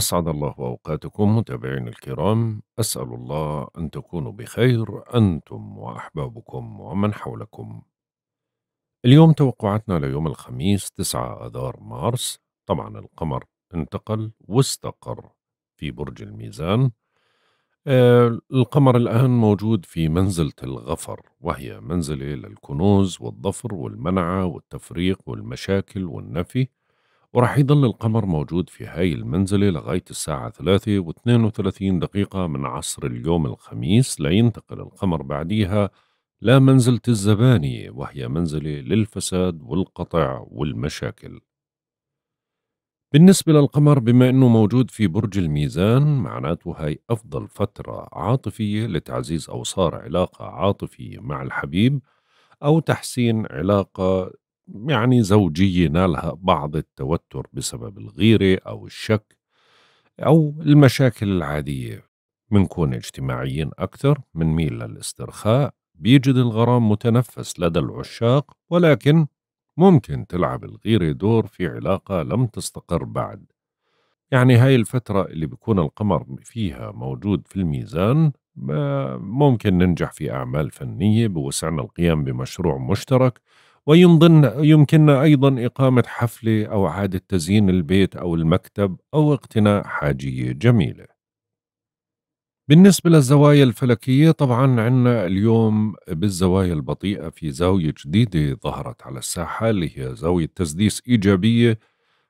أسعد الله أوقاتكم متابعين الكرام أسأل الله أن تكونوا بخير أنتم وأحبابكم ومن حولكم اليوم توقعاتنا ليوم الخميس 9 أذار مارس طبعا القمر انتقل واستقر في برج الميزان آه، القمر الآن موجود في منزلة الغفر وهي منزلة للكنوز والظفر والمنعة والتفريق والمشاكل والنفي وراح يظل القمر موجود في هاي المنزلة لغاية الساعة 3 و 32 دقيقة من عصر اليوم الخميس لينتقل القمر بعديها لمنزلة الزبانية وهي منزلة للفساد والقطع والمشاكل بالنسبة للقمر بما أنه موجود في برج الميزان معناته هاي أفضل فترة عاطفية لتعزيز أوصار علاقة عاطفية مع الحبيب أو تحسين علاقة يعني زوجية نالها بعض التوتر بسبب الغيرة أو الشك أو المشاكل العادية منكون اجتماعيين أكثر ميل للاسترخاء بيجد الغرام متنفس لدى العشاق ولكن ممكن تلعب الغيرة دور في علاقة لم تستقر بعد يعني هاي الفترة اللي بيكون القمر فيها موجود في الميزان ممكن ننجح في أعمال فنية بوسعنا القيام بمشروع مشترك ويمضن يمكننا أيضا إقامة حفلة أو إعادة تزيين البيت أو المكتب أو اقتناء حاجية جميلة بالنسبة للزوايا الفلكية طبعا عندنا اليوم بالزوايا البطيئة في زاوية جديدة ظهرت على الساحة اللي هي زاوية تسديس إيجابية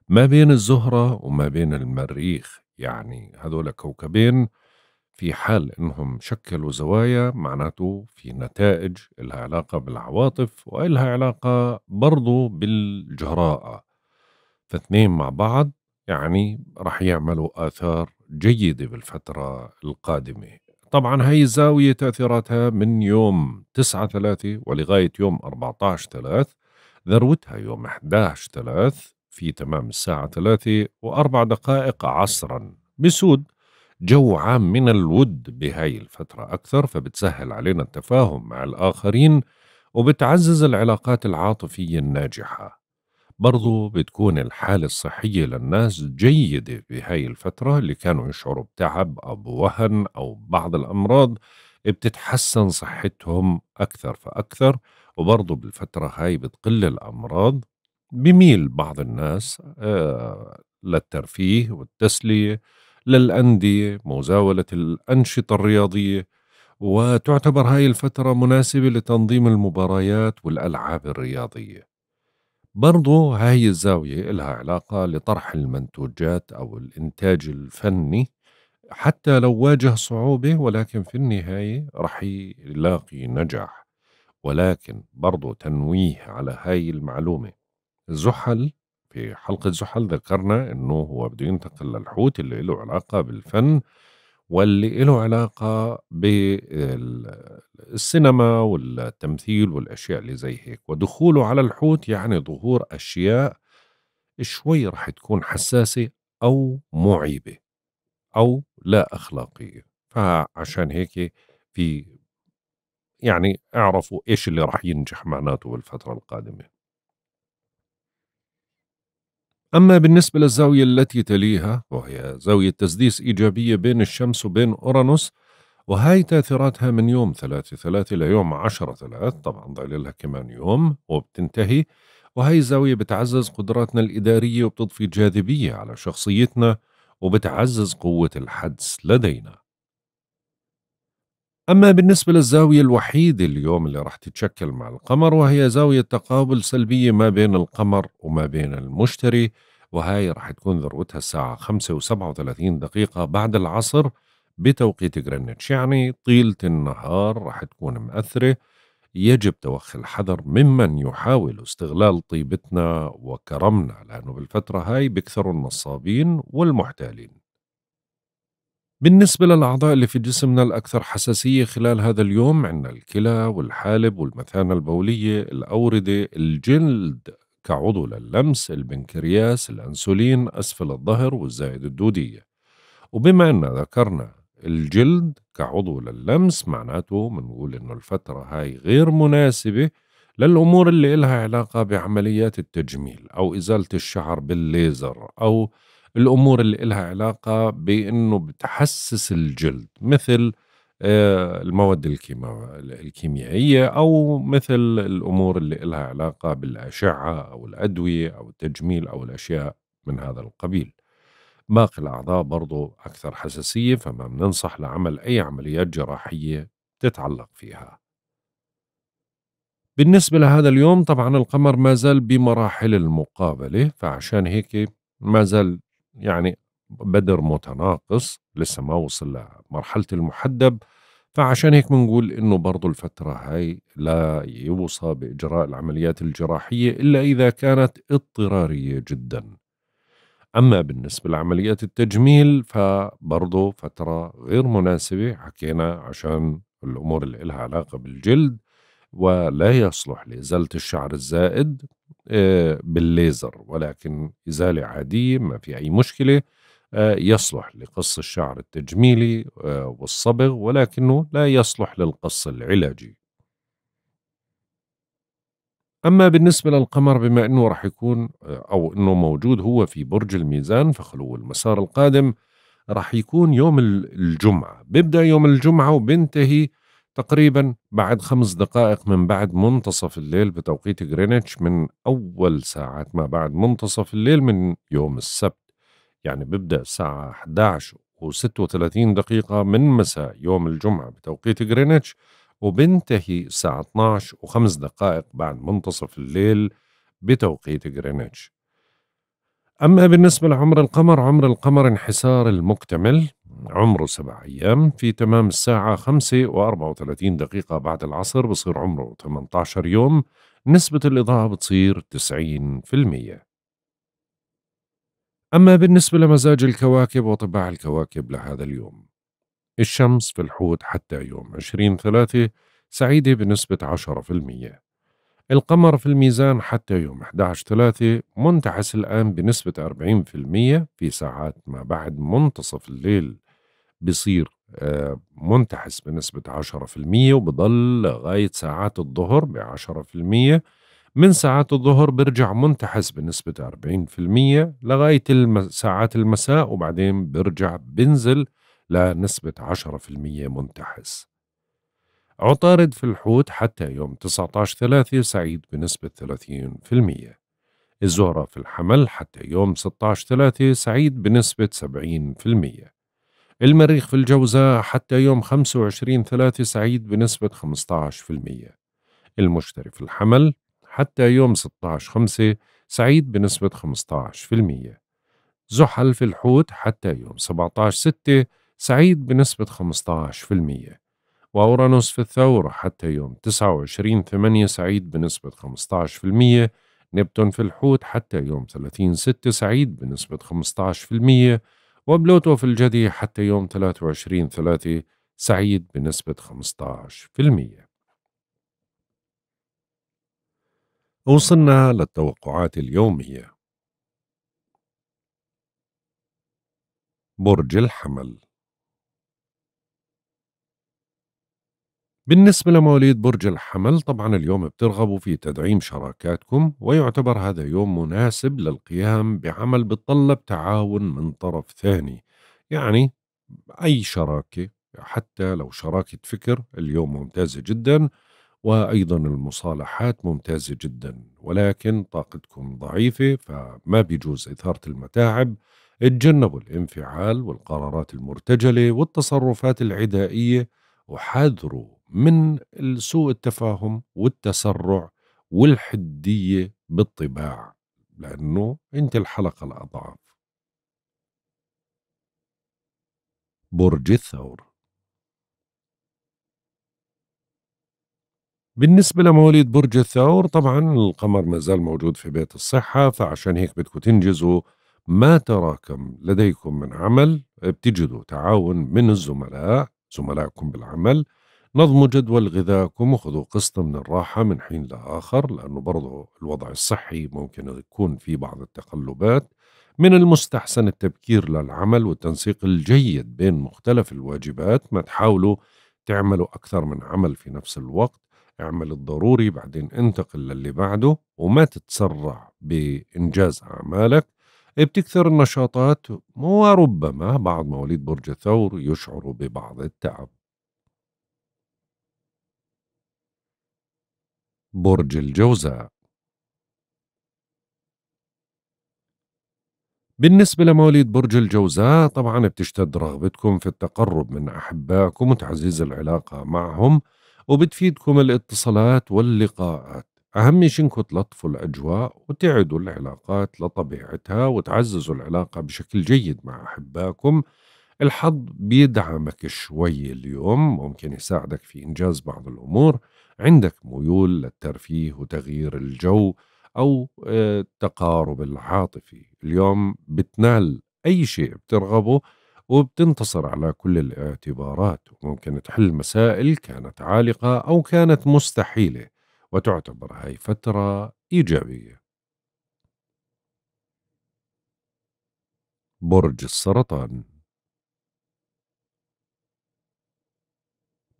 ما بين الزهرة وما بين المريخ يعني هذول كوكبين في حال انهم شكلوا زوايا معناته في نتائج لها علاقه بالعواطف ولها علاقه برضه بالجراءه فاثنين مع بعض يعني رح يعملوا اثار جيده بالفتره القادمه طبعا هي الزاوية تأثيراتها من يوم 9 3 ولغاية يوم 14 3 ذروتها يوم 11 3 في تمام الساعة 3 و4 دقائق عصرا بسود جو عام من الود بهاي الفترة أكثر فبتسهل علينا التفاهم مع الآخرين وبتعزز العلاقات العاطفية الناجحة برضو بتكون الحالة الصحية للناس جيدة بهاي الفترة اللي كانوا يشعروا بتعب أو بوهن أو بعض الأمراض بتتحسن صحتهم أكثر فأكثر وبرضو بالفترة هاي بتقل الأمراض بميل بعض الناس آه، للترفيه والتسلية للأندية مزاولة الأنشطة الرياضية وتعتبر هاي الفترة مناسبة لتنظيم المباريات والألعاب الرياضية برضو هاي الزاوية لها علاقة لطرح المنتوجات أو الإنتاج الفني حتى لو واجه صعوبة ولكن في النهاية رح يلاقي نجاح ولكن برضو تنويه على هاي المعلومة زحل في حلقة زحل ذكرنا أنه هو بده ينتقل للحوت اللي له علاقة بالفن واللي له علاقة بالسينما والتمثيل والأشياء اللي زي هيك ودخوله على الحوت يعني ظهور أشياء شوي رح تكون حساسة أو معيبة أو لا أخلاقية فعشان هيك في يعني اعرفوا إيش اللي راح ينجح معناته بالفترة القادمة أما بالنسبة للزاوية التي تليها وهي زاوية تسديس إيجابية بين الشمس وبين أورانوس وهاي تأثيراتها من يوم 3 3 ليوم 10 3 طبعا ضايل لها كمان يوم وبتنتهي وهاي الزاوية بتعزز قدراتنا الإدارية وبتضفي جاذبية على شخصيتنا وبتعزز قوة الحدس لدينا أما بالنسبة للزاوية الوحيدة اليوم اللي راح تتشكل مع القمر وهي زاوية تقابل سلبية ما بين القمر وما بين المشتري وهاي راح تكون ذروتها الساعة 5 و 37 دقيقة بعد العصر بتوقيت جرينتش يعني طيلة النهار راح تكون مأثرة يجب توخي الحذر ممن يحاول استغلال طيبتنا وكرمنا لأنه بالفترة هاي بيكثروا النصابين والمحتالين بالنسبة للأعضاء اللي في جسمنا الأكثر حساسية خلال هذا اليوم عندنا الكلى والحالب والمثانة البولية الأوردة الجلد كعضو للمس البنكرياس الأنسولين أسفل الظهر والزائد الدودية وبما أننا ذكرنا الجلد كعضو للمس معناته منقول أنه الفترة هاي غير مناسبة للأمور اللي إلها علاقة بعمليات التجميل أو إزالة الشعر بالليزر أو الامور اللي لها علاقه بانه بتحسس الجلد مثل آه، المواد الكيميائيه او مثل الامور اللي لها علاقه بالاشعه او الادويه او التجميل او الاشياء من هذا القبيل. باقي الاعضاء برضو اكثر حساسيه فما بننصح لعمل اي عمليات جراحيه تتعلق فيها. بالنسبة لهذا اليوم طبعا القمر ما زال بمراحل المقابلة فعشان هيك ما زال يعني بدر متناقص لسه ما وصل لمرحلة المحدب فعشان هيك بنقول انه برضو الفترة هاي لا يوصى بإجراء العمليات الجراحية إلا إذا كانت اضطرارية جدا أما بالنسبة لعمليات التجميل فبرضو فترة غير مناسبة حكينا عشان الأمور اللي لها علاقة بالجلد ولا يصلح لإزالة الشعر الزائد آه، بالليزر ولكن إزالة عادية ما في أي مشكلة آه، يصلح لقص الشعر التجميلي آه، والصبغ ولكنه لا يصلح للقص العلاجي أما بالنسبة للقمر بما أنه راح يكون أو أنه موجود هو في برج الميزان فخلو المسار القادم راح يكون يوم الجمعة بيبدأ يوم الجمعة وبينتهي تقريبا بعد خمس دقائق من بعد منتصف الليل بتوقيت غرينتش من أول ساعات ما بعد منتصف الليل من يوم السبت يعني بيبدأ الساعة 11 و36 دقيقة من مساء يوم الجمعة بتوقيت غرينتش وبنتهي الساعة 12 وخمس دقائق بعد منتصف الليل بتوقيت غرينتش أما بالنسبة لعمر القمر عمر القمر انحسار المكتمل عمره سبع أيام في تمام الساعة خمسة و وثلاثين دقيقة بعد العصر بصير عمره 18 يوم نسبة الإضاءة بتصير 90% أما بالنسبة لمزاج الكواكب وطباع الكواكب لهذا اليوم الشمس في الحوت حتى يوم 20 ثلاثة سعيدة بنسبة 10% القمر في الميزان حتى يوم 11 ثلاثة منتعس الآن بنسبة 40% في ساعات ما بعد منتصف الليل بصير آه، منتحس بنسبة 10% وبضل لغاية ساعات الظهر ب 10% من ساعات الظهر برجع منتحس بنسبة 40% لغاية ساعات المساء وبعدين برجع بنزل لنسبة 10% منتحس عطارد في الحوت حتى يوم 19 ثلاثة سعيد بنسبة 30% الزهرة في الحمل حتى يوم 16 ثلاثة سعيد بنسبة 70% المريخ في الجوزاء حتى يوم 25 ثلاثة سعيد بنسبة 15% المشتري في الحمل حتى يوم 16 خمسة سعيد بنسبة 15% زحل في الحوت حتى يوم 17 ستة سعيد بنسبة 15% وأورانوس في الثور حتى يوم 29 ثمانية سعيد بنسبة 15% نبتون في الحوت حتى يوم 30 ستة سعيد بنسبة 15% وبلوتو في الجدي حتى يوم 23 3 سعيد بنسبة 15% وصلنا للتوقعات اليومية برج الحمل بالنسبة لمواليد برج الحمل طبعا اليوم بترغبوا في تدعيم شراكاتكم ويعتبر هذا يوم مناسب للقيام بعمل بتطلب تعاون من طرف ثاني يعني أي شراكة حتى لو شراكة فكر اليوم ممتازة جدا وأيضا المصالحات ممتازة جدا ولكن طاقتكم ضعيفة فما بيجوز إثارة المتاعب اتجنبوا الانفعال والقرارات المرتجلة والتصرفات العدائية وحذروا من سوء التفاهم والتسرع والحدية بالطباع لأنه أنت الحلقة الأضعف برج الثور بالنسبة لمواليد برج الثور طبعا القمر ما زال موجود في بيت الصحة فعشان هيك بدكم تنجزوا ما تراكم لديكم من عمل بتجدوا تعاون من الزملاء زملائكم بالعمل نظموا جدول غذائكم وخذوا قسط من الراحة من حين لآخر لأنه برضه الوضع الصحي ممكن يكون في بعض التقلبات من المستحسن التبكير للعمل والتنسيق الجيد بين مختلف الواجبات ما تحاولوا تعملوا أكثر من عمل في نفس الوقت اعمل الضروري بعدين انتقل للي بعده وما تتسرع بإنجاز أعمالك بتكثر النشاطات وربما بعض مواليد برج الثور يشعروا ببعض التعب برج الجوزاء بالنسبة لمواليد برج الجوزاء طبعا بتشتد رغبتكم في التقرب من أحبائكم وتعزيز العلاقة معهم وبتفيدكم الاتصالات واللقاءات أهم شي إنكم تلطفوا الأجواء وتعدوا العلاقات لطبيعتها وتعززوا العلاقة بشكل جيد مع أحبائكم الحظ بيدعمك شوي اليوم ممكن يساعدك في إنجاز بعض الأمور عندك ميول للترفيه وتغيير الجو أو التقارب آه، العاطفي اليوم بتنال أي شيء بترغبه وبتنتصر على كل الاعتبارات وممكن تحل مسائل كانت عالقة أو كانت مستحيلة وتعتبر هاي فترة إيجابية برج السرطان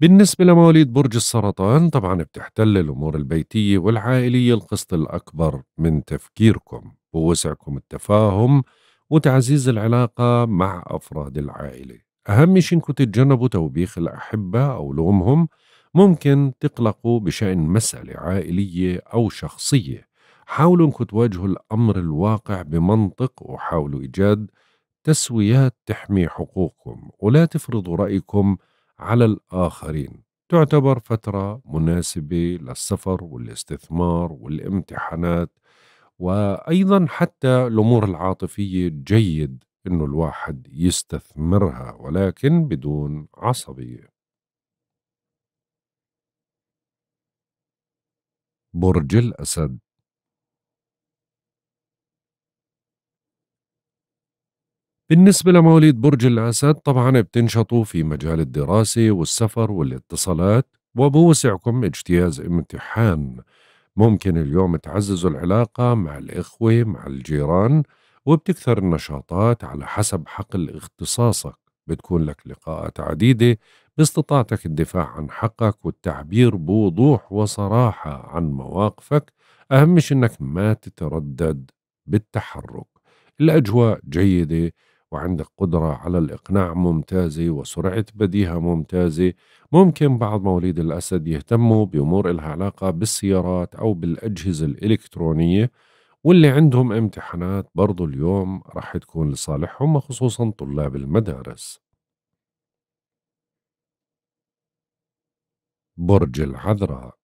بالنسبة لمواليد برج السرطان طبعا بتحتل الأمور البيتية والعائلية القسط الأكبر من تفكيركم ووسعكم التفاهم وتعزيز العلاقة مع أفراد العائلة أهم شيء إنكم تتجنبوا توبيخ الأحبة أو لومهم ممكن تقلقوا بشأن مسألة عائلية أو شخصية حاولوا إنكم تواجهوا الأمر الواقع بمنطق وحاولوا إيجاد تسويات تحمي حقوقكم ولا تفرضوا رأيكم على الآخرين تعتبر فترة مناسبة للسفر والاستثمار والامتحانات وأيضا حتى الأمور العاطفية جيد أنه الواحد يستثمرها ولكن بدون عصبية برج الأسد بالنسبة لمواليد برج الأسد طبعا بتنشطوا في مجال الدراسة والسفر والاتصالات وبوسعكم اجتياز امتحان ممكن اليوم تعززوا العلاقة مع الإخوة مع الجيران وبتكثر النشاطات على حسب حقل اختصاصك بتكون لك لقاءات عديدة باستطاعتك الدفاع عن حقك والتعبير بوضوح وصراحة عن مواقفك أهم أنك ما تتردد بالتحرك الأجواء جيدة وعندك قدرة على الإقناع ممتازة وسرعة بديهة ممتازة ممكن بعض مواليد الأسد يهتموا بأمور إلها علاقة بالسيارات أو بالأجهزة الإلكترونية واللي عندهم امتحانات برضو اليوم راح تكون لصالحهم خصوصا طلاب المدارس برج العذراء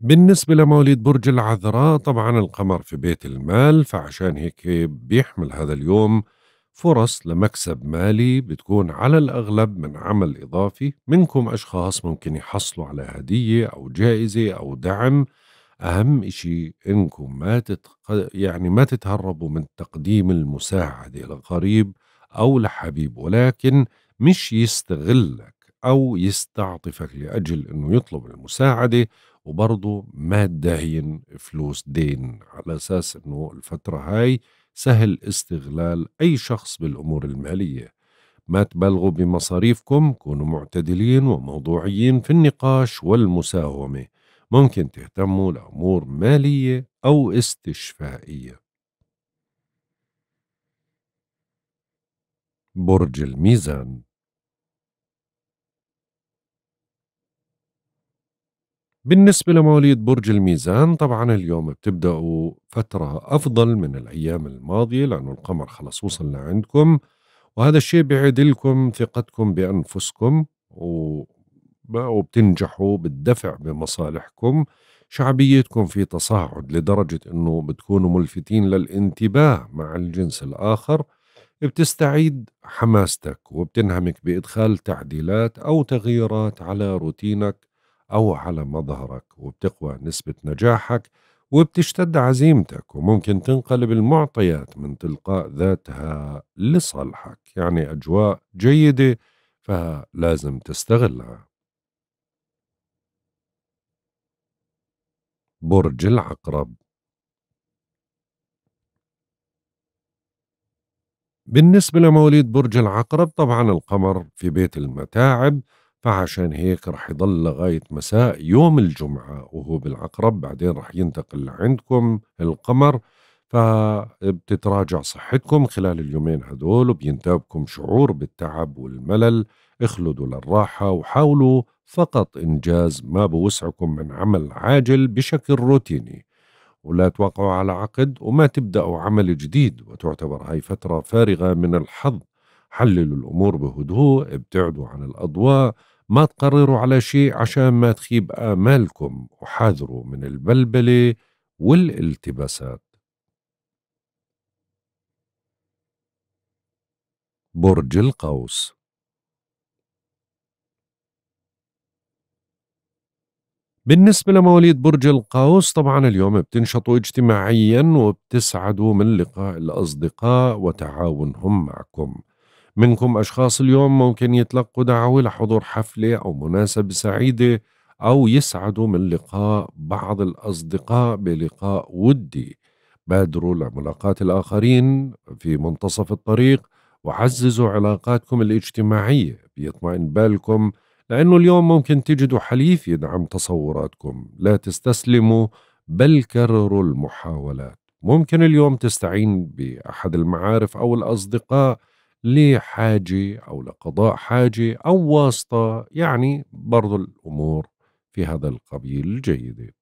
بالنسبة لمواليد برج العذراء طبعا القمر في بيت المال فعشان هيك بيحمل هذا اليوم فرص لمكسب مالي بتكون على الأغلب من عمل إضافي منكم أشخاص ممكن يحصلوا على هدية أو جائزة أو دعم أهم إشي إنكم ما تتق... يعني ما تتهربوا من تقديم المساعدة لقريب أو لحبيب ولكن مش يستغلك أو يستعطفك لأجل أنه يطلب المساعدة وبرضه ما تداين فلوس دين على أساس أنه الفترة هاي سهل استغلال أي شخص بالأمور المالية ما تبالغوا بمصاريفكم كونوا معتدلين وموضوعيين في النقاش والمساومة ممكن تهتموا لأمور مالية أو استشفائية برج الميزان بالنسبة لمواليد برج الميزان طبعا اليوم بتبدأوا فترة أفضل من الأيام الماضية لأنه القمر خلص وصل لعندكم وهذا الشيء بيعدلكم ثقتكم بأنفسكم وبتنجحوا بالدفع بمصالحكم شعبيتكم في تصاعد لدرجة أنه بتكونوا ملفتين للانتباه مع الجنس الآخر بتستعيد حماستك وبتنهمك بإدخال تعديلات أو تغييرات على روتينك أو على مظهرك وبتقوى نسبة نجاحك وبتشتد عزيمتك وممكن تنقلب المعطيات من تلقاء ذاتها لصالحك يعني أجواء جيدة فلازم تستغلها برج العقرب بالنسبة لمواليد برج العقرب طبعا القمر في بيت المتاعب فعشان هيك رح يضل لغاية مساء يوم الجمعة وهو بالعقرب بعدين رح ينتقل لعندكم القمر فبتتراجع صحتكم خلال اليومين هدول وبينتابكم شعور بالتعب والملل اخلدوا للراحة وحاولوا فقط إنجاز ما بوسعكم من عمل عاجل بشكل روتيني ولا توقعوا على عقد وما تبدأوا عمل جديد وتعتبر هاي فترة فارغة من الحظ حللوا الأمور بهدوء ابتعدوا عن الأضواء ما تقرروا على شيء عشان ما تخيب آمالكم وحاذروا من البلبلة والالتباسات برج القوس بالنسبة لمواليد برج القوس طبعا اليوم بتنشطوا اجتماعيا وبتسعدوا من لقاء الأصدقاء وتعاونهم معكم منكم أشخاص اليوم ممكن يتلقوا دعوة لحضور حفلة أو مناسبة سعيدة أو يسعدوا من لقاء بعض الأصدقاء بلقاء ودي بادروا لملاقاة الآخرين في منتصف الطريق وعززوا علاقاتكم الاجتماعية بيطمئن بالكم لأنه اليوم ممكن تجدوا حليف يدعم تصوراتكم لا تستسلموا بل كرروا المحاولات ممكن اليوم تستعين بأحد المعارف أو الأصدقاء لحاجة أو لقضاء حاجة أو واسطة يعني برضو الأمور في هذا القبيل جيدة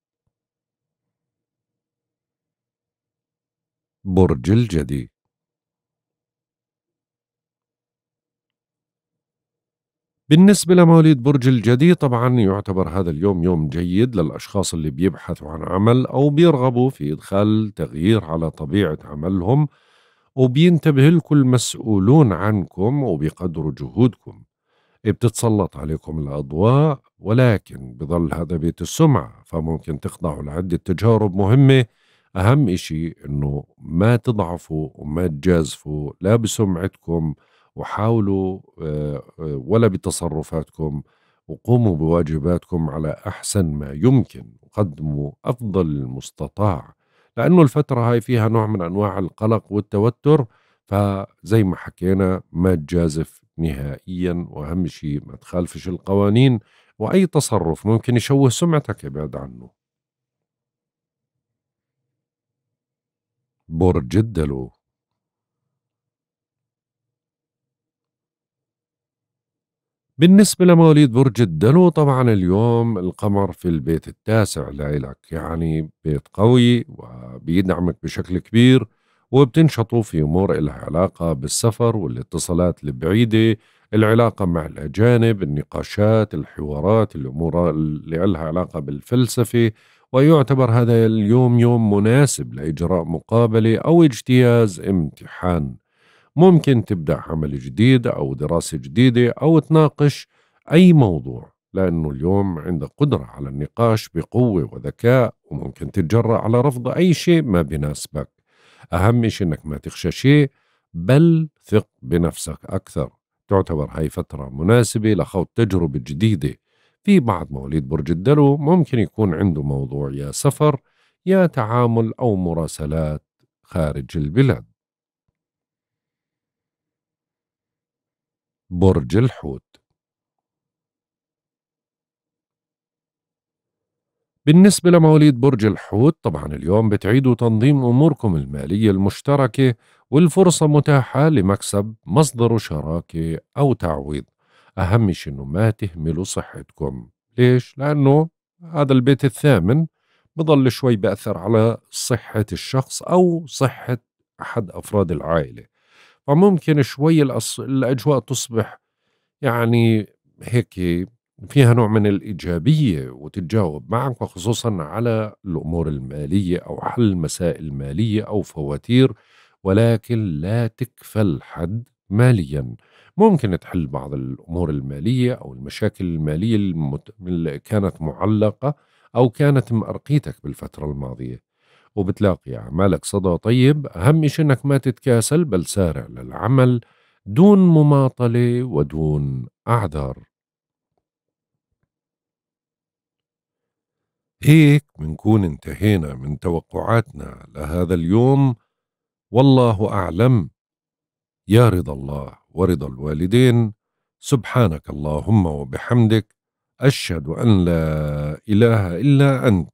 برج الجدي بالنسبة لمواليد برج الجدي طبعا يعتبر هذا اليوم يوم جيد للأشخاص اللي بيبحثوا عن عمل أو بيرغبوا في إدخال تغيير على طبيعة عملهم وبينتبه لكم المسؤولون عنكم وبيقدروا جهودكم بتتسلط عليكم الأضواء ولكن بظل هذا بيت السمعة فممكن تخضعوا لعدة تجارب مهمة أهم إشي أنه ما تضعفوا وما تجازفوا لا بسمعتكم وحاولوا آه، آه، ولا بتصرفاتكم وقوموا بواجباتكم على أحسن ما يمكن وقدموا أفضل المستطاع لأنه الفترة هاي فيها نوع من أنواع القلق والتوتر فزي ما حكينا ما تجازف نهائيا وأهم شيء ما تخالفش القوانين وأي تصرف ممكن يشوه سمعتك ابعد عنه برج الدلو بالنسبة لمواليد برج الدلو طبعا اليوم القمر في البيت التاسع لإلك يعني بيت قوي وبيدعمك بشكل كبير وبتنشطوا في أمور إلها علاقة بالسفر والاتصالات البعيدة العلاقة مع الأجانب النقاشات الحوارات الأمور اللي لها علاقة بالفلسفة ويعتبر هذا اليوم يوم مناسب لإجراء مقابلة أو اجتياز امتحان ممكن تبدأ عمل جديد أو دراسة جديدة أو تناقش أي موضوع لأنه اليوم عندك قدرة على النقاش بقوة وذكاء وممكن تتجرأ على رفض أي شيء ما بناسبك أهم شيء أنك ما تخشى شيء بل ثق بنفسك أكثر تعتبر هاي فترة مناسبة لخوض تجربة جديدة في بعض مواليد برج الدلو ممكن يكون عنده موضوع يا سفر يا تعامل أو مراسلات خارج البلاد برج الحوت بالنسبة لمواليد برج الحوت طبعا اليوم بتعيدوا تنظيم أموركم المالية المشتركة والفرصة متاحة لمكسب مصدر شراكة أو تعويض أهم شيء أنه ما تهملوا صحتكم ليش؟ لأنه هذا البيت الثامن بضل شوي بأثر على صحة الشخص أو صحة أحد أفراد العائلة فممكن شوي الأص... الأجواء تصبح يعني هيك فيها نوع من الإيجابية وتتجاوب معك وخصوصا على الأمور المالية أو حل مسائل مالية أو فواتير ولكن لا تكفل حد ماليا ممكن تحل بعض الأمور المالية أو المشاكل المالية اللي كانت معلقة أو كانت مأرقيتك بالفترة الماضية وبتلاقي أعمالك صدى طيب أهم شيء أنك ما تتكاسل بل سارع للعمل دون مماطلة ودون أعذار هيك منكون انتهينا من توقعاتنا لهذا اليوم والله أعلم يا رضا الله ورضا الوالدين سبحانك اللهم وبحمدك أشهد أن لا إله إلا أنت